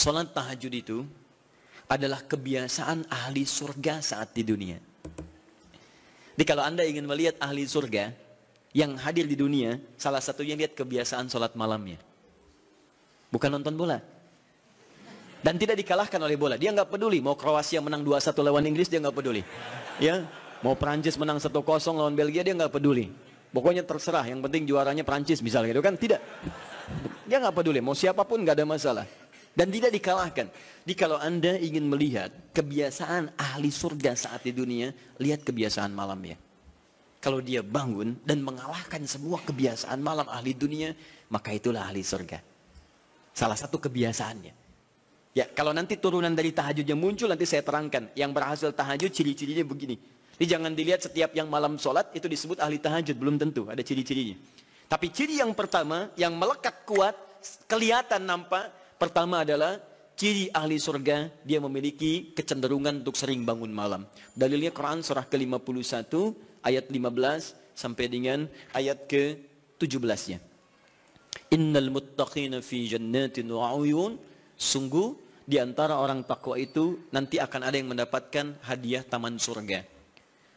Solat tahajud itu adalah kebiasaan ahli surga saat di dunia. Jadi kalau Anda ingin melihat ahli surga yang hadir di dunia, salah satunya lihat kebiasaan solat malamnya. Bukan nonton bola. Dan tidak dikalahkan oleh bola. Dia nggak peduli. Mau Kroasia menang 2-1 lawan Inggris, dia nggak peduli. Ya, Mau Prancis menang 1-0 lawan Belgia, dia nggak peduli. Pokoknya terserah. Yang penting juaranya Prancis misalnya. Itu kan? Tidak. Dia nggak peduli. Mau siapapun nggak ada masalah dan tidak dikalahkan. Jadi kalau Anda ingin melihat kebiasaan ahli surga saat di dunia, lihat kebiasaan malamnya. Kalau dia bangun dan mengalahkan semua kebiasaan malam ahli dunia, maka itulah ahli surga. Salah satu kebiasaannya. Ya, kalau nanti turunan dari tahajud yang muncul nanti saya terangkan. Yang berhasil tahajud ciri-cirinya begini. Jadi jangan dilihat setiap yang malam sholat itu disebut ahli tahajud. Belum tentu, ada ciri-cirinya. Tapi ciri yang pertama, yang melekat kuat, kelihatan nampak, Pertama adalah ciri ahli surga dia memiliki kecenderungan untuk sering bangun malam. Dalilnya Quran surah ke-51 ayat 15 sampai dengan ayat ke-17-nya. Innal muttaqina fi jannatin wa uyun. Sungguh di antara orang takwa itu nanti akan ada yang mendapatkan hadiah taman surga.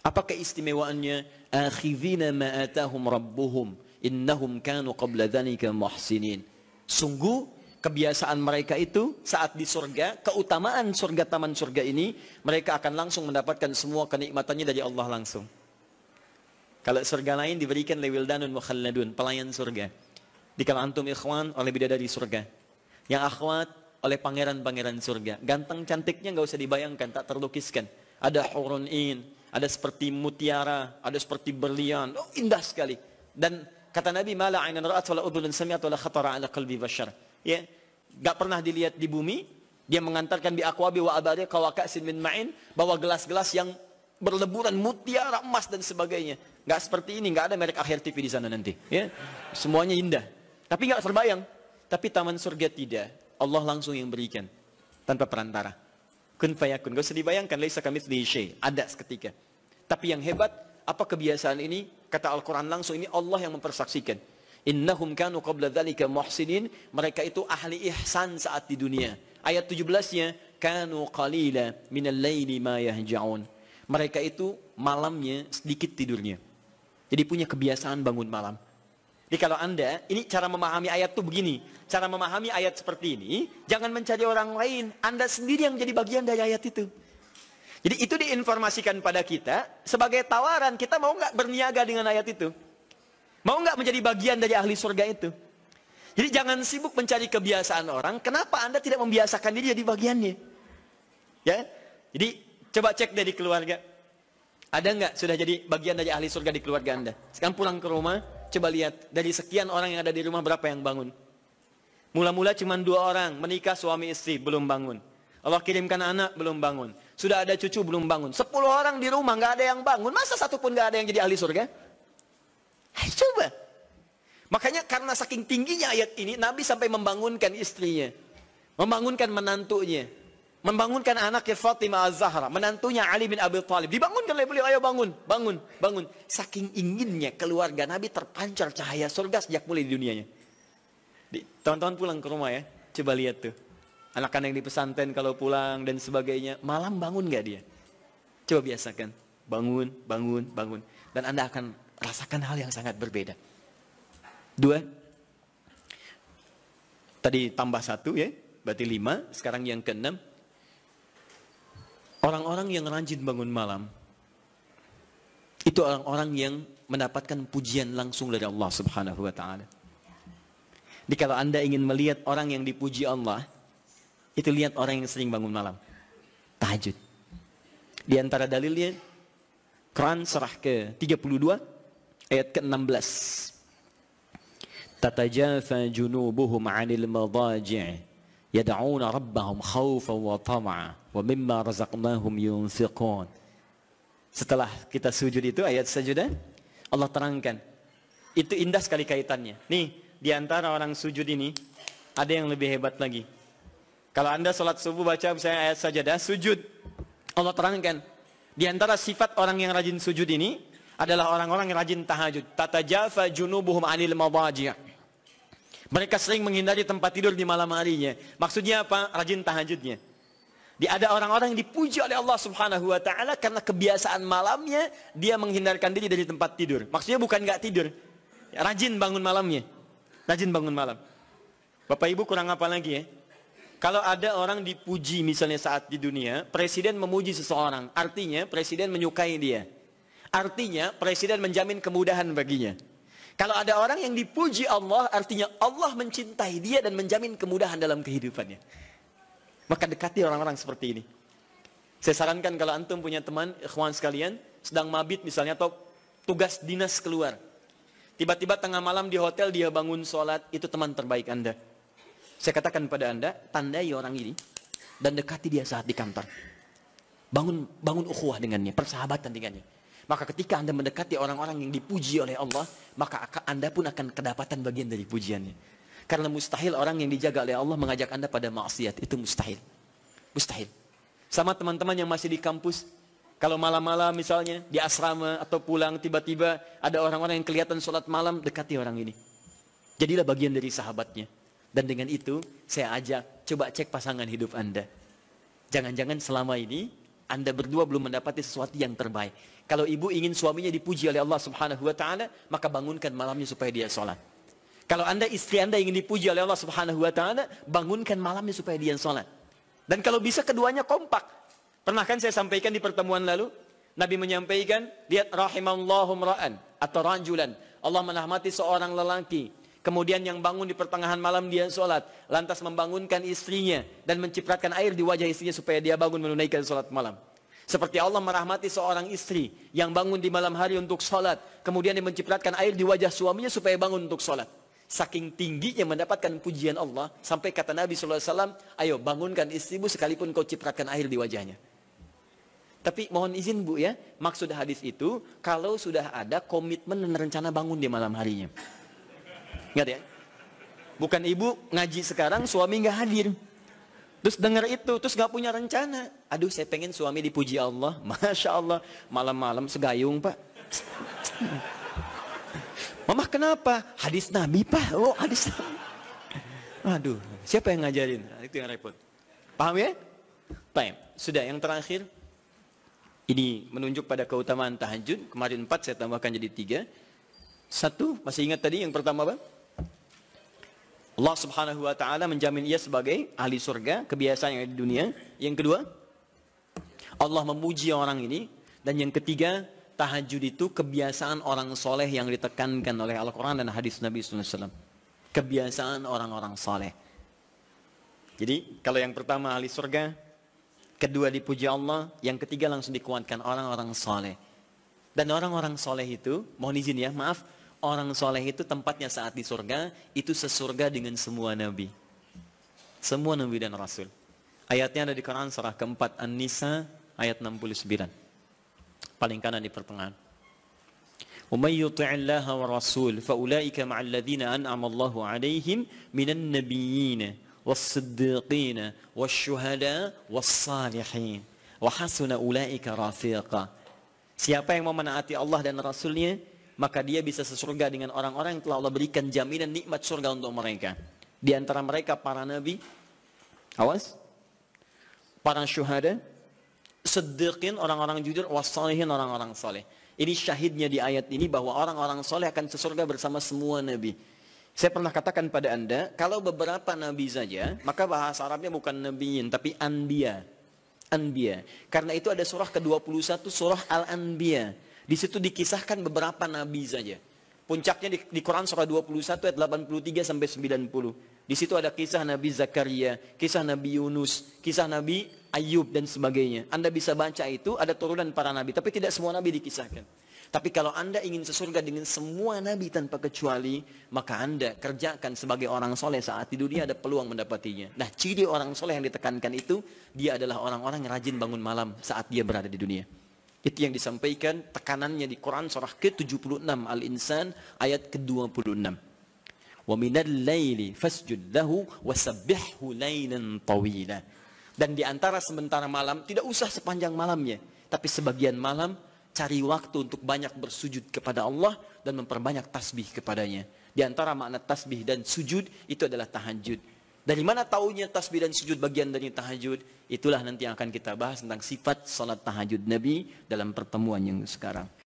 Apa keistimewaannya? Akhidhina ma atahum rabbuhum innahum kanu qabla dzalika muhsinin. Sungguh kebiasaan mereka itu saat di surga, keutamaan surga taman surga ini, mereka akan langsung mendapatkan semua kenikmatannya dari Allah langsung. Kalau surga lain diberikan lewildanun mukhaladun, pelayan surga. Dikala antum ikhwan oleh bidadari surga. Yang akhwat oleh pangeran-pangeran surga. Ganteng cantiknya nggak usah dibayangkan, tak terlukiskan. Ada hurunin, ada seperti mutiara, ada seperti berlian. Oh, indah sekali. Dan kata Nabi, "Mala ra'at wala udhunun sami'at wala khatara 'ala qalbi bashar." ya nggak pernah dilihat di bumi dia mengantarkan bi akwabi wa abari kawakasin min ma'in bahwa gelas-gelas yang berleburan mutiara emas dan sebagainya nggak seperti ini nggak ada merek akhir TV di sana nanti ya semuanya indah tapi nggak terbayang tapi taman surga tidak Allah langsung yang berikan tanpa perantara kun fayakun gak usah dibayangkan leisa kami ada seketika tapi yang hebat apa kebiasaan ini kata Al-Quran langsung ini Allah yang mempersaksikan Innahum kanu qabla dzalika muhsinin. Mereka itu ahli ihsan saat di dunia. Ayat 17-nya kanu qalila minal laili ma yahja'un. Mereka itu malamnya sedikit tidurnya. Jadi punya kebiasaan bangun malam. Jadi kalau Anda, ini cara memahami ayat tuh begini. Cara memahami ayat seperti ini, jangan mencari orang lain. Anda sendiri yang jadi bagian dari ayat itu. Jadi itu diinformasikan pada kita sebagai tawaran kita mau nggak berniaga dengan ayat itu. Mau nggak menjadi bagian dari ahli surga itu? Jadi jangan sibuk mencari kebiasaan orang. Kenapa Anda tidak membiasakan diri jadi bagiannya? Ya, jadi coba cek dari keluarga. Ada nggak sudah jadi bagian dari ahli surga di keluarga Anda? Sekarang pulang ke rumah, coba lihat dari sekian orang yang ada di rumah berapa yang bangun? Mula-mula cuma dua orang menikah suami istri belum bangun. Allah kirimkan anak belum bangun. Sudah ada cucu belum bangun. Sepuluh orang di rumah nggak ada yang bangun. Masa satu pun nggak ada yang jadi ahli surga? Hai, coba. Makanya karena saking tingginya ayat ini, Nabi sampai membangunkan istrinya. Membangunkan menantunya. Membangunkan anaknya Fatimah Az-Zahra. Menantunya Ali bin Abi Thalib. Dibangunkan oleh beliau, ayo bangun, bangun, bangun. Saking inginnya keluarga Nabi terpancar cahaya surga sejak mulai di dunianya. Tonton pulang ke rumah ya. Coba lihat tuh. Anak-anak yang di pesantren kalau pulang dan sebagainya. Malam bangun gak dia? Coba biasakan. Bangun, bangun, bangun. Dan Anda akan rasakan hal yang sangat berbeda. Dua, tadi tambah satu ya, berarti lima, sekarang yang keenam. Orang-orang yang rajin bangun malam, itu orang-orang yang mendapatkan pujian langsung dari Allah subhanahu wa ta'ala. Jadi kalau anda ingin melihat orang yang dipuji Allah, itu lihat orang yang sering bangun malam. Tahajud. Di antara dalilnya, Quran serah ke 32, ayat ke-16 tatajafa junubuhum 'anil madaji' yad'una rabbahum khaufan wa tama'a wa mimma razaqnahum yunfiqun setelah kita sujud itu ayat sajudah Allah terangkan itu indah sekali kaitannya nih di antara orang sujud ini ada yang lebih hebat lagi kalau anda sholat subuh baca misalnya ayat sajadah sujud Allah terangkan di antara sifat orang yang rajin sujud ini adalah orang-orang yang rajin tahajud. Tatajafa junubuhum anil madaji'. Mereka sering menghindari tempat tidur di malam harinya. Maksudnya apa? Rajin tahajudnya. Di ada orang-orang yang dipuji oleh Allah Subhanahu wa taala karena kebiasaan malamnya dia menghindarkan diri dari tempat tidur. Maksudnya bukan nggak tidur. Rajin bangun malamnya. Rajin bangun malam. Bapak Ibu kurang apa lagi ya? Kalau ada orang dipuji misalnya saat di dunia, presiden memuji seseorang, artinya presiden menyukai dia. Artinya presiden menjamin kemudahan baginya. Kalau ada orang yang dipuji Allah, artinya Allah mencintai dia dan menjamin kemudahan dalam kehidupannya. Maka dekati orang-orang seperti ini. Saya sarankan kalau antum punya teman, ikhwan sekalian, sedang mabit misalnya atau tugas dinas keluar. Tiba-tiba tengah malam di hotel dia bangun sholat, itu teman terbaik Anda. Saya katakan pada Anda, tandai orang ini dan dekati dia saat di kantor. Bangun bangun ukhuwah dengannya, persahabatan dengannya. Maka ketika Anda mendekati orang-orang yang dipuji oleh Allah, maka Anda pun akan kedapatan bagian dari pujiannya. Karena mustahil orang yang dijaga oleh Allah mengajak Anda pada maksiat. Itu mustahil. Mustahil. Sama teman-teman yang masih di kampus, kalau malam-malam misalnya di asrama atau pulang tiba-tiba ada orang-orang yang kelihatan sholat malam, dekati orang ini. Jadilah bagian dari sahabatnya. Dan dengan itu saya ajak, coba cek pasangan hidup Anda. Jangan-jangan selama ini anda berdua belum mendapati sesuatu yang terbaik. Kalau ibu ingin suaminya dipuji oleh Allah Subhanahu wa taala, maka bangunkan malamnya supaya dia sholat. Kalau Anda istri Anda ingin dipuji oleh Allah Subhanahu wa taala, bangunkan malamnya supaya dia sholat. Dan kalau bisa keduanya kompak. Pernah kan saya sampaikan di pertemuan lalu, Nabi menyampaikan, lihat rahimallahu ra'an atau ranjulan. Allah menahmati seorang lelaki Kemudian yang bangun di pertengahan malam dia sholat. Lantas membangunkan istrinya. Dan mencipratkan air di wajah istrinya supaya dia bangun menunaikan sholat malam. Seperti Allah merahmati seorang istri yang bangun di malam hari untuk sholat. Kemudian dia mencipratkan air di wajah suaminya supaya bangun untuk sholat. Saking tingginya mendapatkan pujian Allah. Sampai kata Nabi SAW, ayo bangunkan istrimu sekalipun kau cipratkan air di wajahnya. Tapi mohon izin bu ya, maksud hadis itu kalau sudah ada komitmen dan rencana bangun di malam harinya. Ingat ya. Bukan ibu ngaji sekarang, suami nggak hadir. Terus dengar itu, terus nggak punya rencana. Aduh, saya pengen suami dipuji Allah. Masya Allah, malam-malam segayung pak. Mama kenapa? Hadis Nabi pak. Oh hadis Nabi. Aduh, siapa yang ngajarin? Nah, itu yang repot. Paham ya? Paham. Sudah, yang terakhir. Ini menunjuk pada keutamaan tahajud. Kemarin empat, saya tambahkan jadi tiga. Satu, masih ingat tadi yang pertama apa? Allah Subhanahu wa taala menjamin ia sebagai ahli surga, kebiasaan yang ada di dunia. Yang kedua, Allah memuji orang ini dan yang ketiga, tahajud itu kebiasaan orang soleh yang ditekankan oleh Al-Quran dan hadis Nabi SAW. Kebiasaan orang-orang soleh. Jadi kalau yang pertama ahli surga, kedua dipuji Allah, yang ketiga langsung dikuatkan orang-orang soleh. Dan orang-orang soleh itu, mohon izin ya, maaf, orang soleh itu tempatnya saat di surga, itu sesurga dengan semua nabi. Semua nabi dan rasul. Ayatnya ada di Quran surah keempat An-Nisa ayat 69. Paling kanan di pertengahan. ومن يطع الله والرسول فأولئك مع الذين أنعم الله عليهم من النبيين والصديقين والشهداء والصالحين وحسن أولئك رفيقا Siapa yang memenaati Allah dan Rasulnya, maka dia bisa sesurga dengan orang-orang yang telah Allah berikan jaminan nikmat surga untuk mereka. Di antara mereka para nabi, awas, para syuhada, sedekin orang-orang jujur, wassalihin orang-orang soleh. Ini syahidnya di ayat ini bahwa orang-orang soleh akan sesurga bersama semua nabi. Saya pernah katakan pada anda, kalau beberapa nabi saja, maka bahasa Arabnya bukan nabiin, tapi anbiya. Anbiya. Karena itu ada surah ke-21, surah Al-Anbiya di situ dikisahkan beberapa nabi saja. Puncaknya di, di Quran surah 21 ayat 83 sampai 90. Di situ ada kisah Nabi Zakaria, kisah Nabi Yunus, kisah Nabi Ayub dan sebagainya. Anda bisa baca itu ada turunan para nabi, tapi tidak semua nabi dikisahkan. Tapi kalau Anda ingin sesurga dengan semua nabi tanpa kecuali, maka Anda kerjakan sebagai orang soleh saat di dunia ada peluang mendapatinya. Nah, ciri orang soleh yang ditekankan itu, dia adalah orang-orang yang rajin bangun malam saat dia berada di dunia. Itu yang disampaikan tekanannya di Quran surah ke-76 Al-Insan ayat ke-26. Wa minal laili fasjud lahu wasabbihhu lailan tawila. Dan di antara sementara malam, tidak usah sepanjang malamnya, tapi sebagian malam cari waktu untuk banyak bersujud kepada Allah dan memperbanyak tasbih kepadanya. Di antara makna tasbih dan sujud itu adalah tahajud. Dari mana taunya tasbih dan sujud bagian dari tahajud? Itulah nanti yang akan kita bahas tentang sifat salat tahajud Nabi dalam pertemuan yang sekarang.